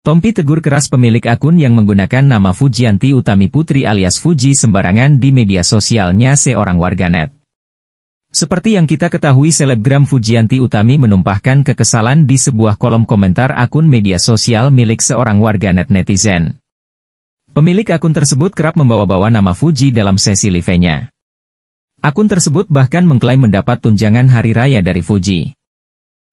Tompi tegur keras pemilik akun yang menggunakan nama Fujianti Utami Putri alias Fuji sembarangan di media sosialnya seorang warganet. Seperti yang kita ketahui selebgram Fujianti Utami menumpahkan kekesalan di sebuah kolom komentar akun media sosial milik seorang warganet netizen. Pemilik akun tersebut kerap membawa-bawa nama Fuji dalam sesi live-nya. Akun tersebut bahkan mengklaim mendapat tunjangan hari raya dari Fuji.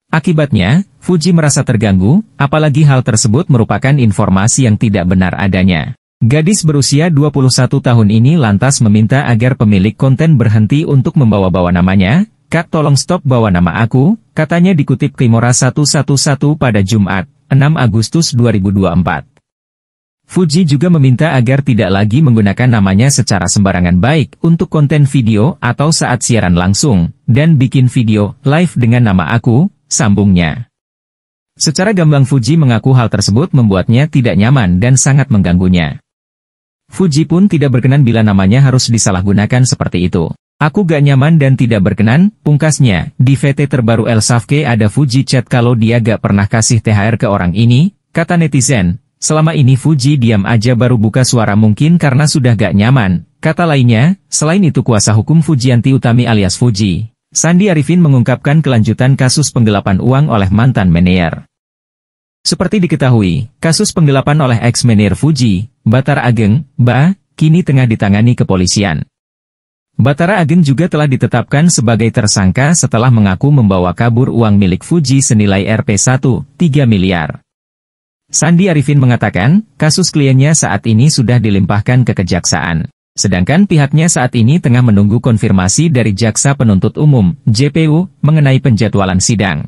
Akibatnya, Fuji merasa terganggu, apalagi hal tersebut merupakan informasi yang tidak benar adanya. Gadis berusia 21 tahun ini lantas meminta agar pemilik konten berhenti untuk membawa-bawa namanya, Kak tolong stop bawa nama aku, katanya dikutip Kimora 111 pada Jumat, 6 Agustus 2024. Fuji juga meminta agar tidak lagi menggunakan namanya secara sembarangan baik untuk konten video atau saat siaran langsung, dan bikin video live dengan nama aku, sambungnya. Secara gamblang Fuji mengaku hal tersebut membuatnya tidak nyaman dan sangat mengganggunya. Fuji pun tidak berkenan bila namanya harus disalahgunakan seperti itu. Aku gak nyaman dan tidak berkenan, pungkasnya, di VT terbaru El Safke ada Fuji chat kalau dia gak pernah kasih THR ke orang ini, kata netizen. Selama ini Fuji diam aja baru buka suara mungkin karena sudah gak nyaman. Kata lainnya, selain itu kuasa hukum Fujianti Utami alias Fuji, Sandi Arifin mengungkapkan kelanjutan kasus penggelapan uang oleh mantan manajer. Seperti diketahui, kasus penggelapan oleh ex-menir Fuji, Batara Ageng, Ba, kini tengah ditangani kepolisian. Batara Ageng juga telah ditetapkan sebagai tersangka setelah mengaku membawa kabur uang milik Fuji senilai rp 1,3 miliar. Sandi Arifin mengatakan, kasus kliennya saat ini sudah dilimpahkan ke kejaksaan. Sedangkan pihaknya saat ini tengah menunggu konfirmasi dari Jaksa Penuntut Umum, JPU, mengenai penjadwalan sidang.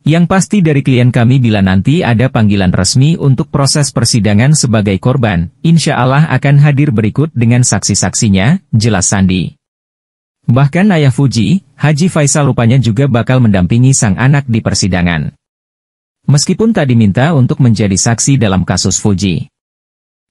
Yang pasti dari klien kami bila nanti ada panggilan resmi untuk proses persidangan sebagai korban, insya Allah akan hadir berikut dengan saksi-saksinya, jelas Sandi. Bahkan ayah Fuji, Haji Faisal rupanya juga bakal mendampingi sang anak di persidangan. Meskipun tak diminta untuk menjadi saksi dalam kasus Fuji.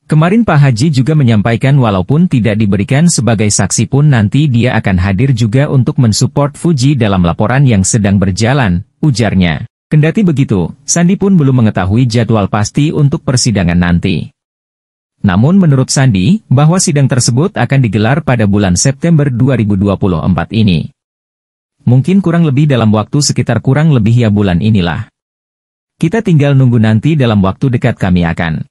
Kemarin Pak Haji juga menyampaikan walaupun tidak diberikan sebagai saksi pun nanti dia akan hadir juga untuk mensupport Fuji dalam laporan yang sedang berjalan, ujarnya. Kendati begitu, Sandi pun belum mengetahui jadwal pasti untuk persidangan nanti. Namun menurut Sandi, bahwa sidang tersebut akan digelar pada bulan September 2024 ini. Mungkin kurang lebih dalam waktu sekitar kurang lebih ya bulan inilah. Kita tinggal nunggu nanti dalam waktu dekat kami akan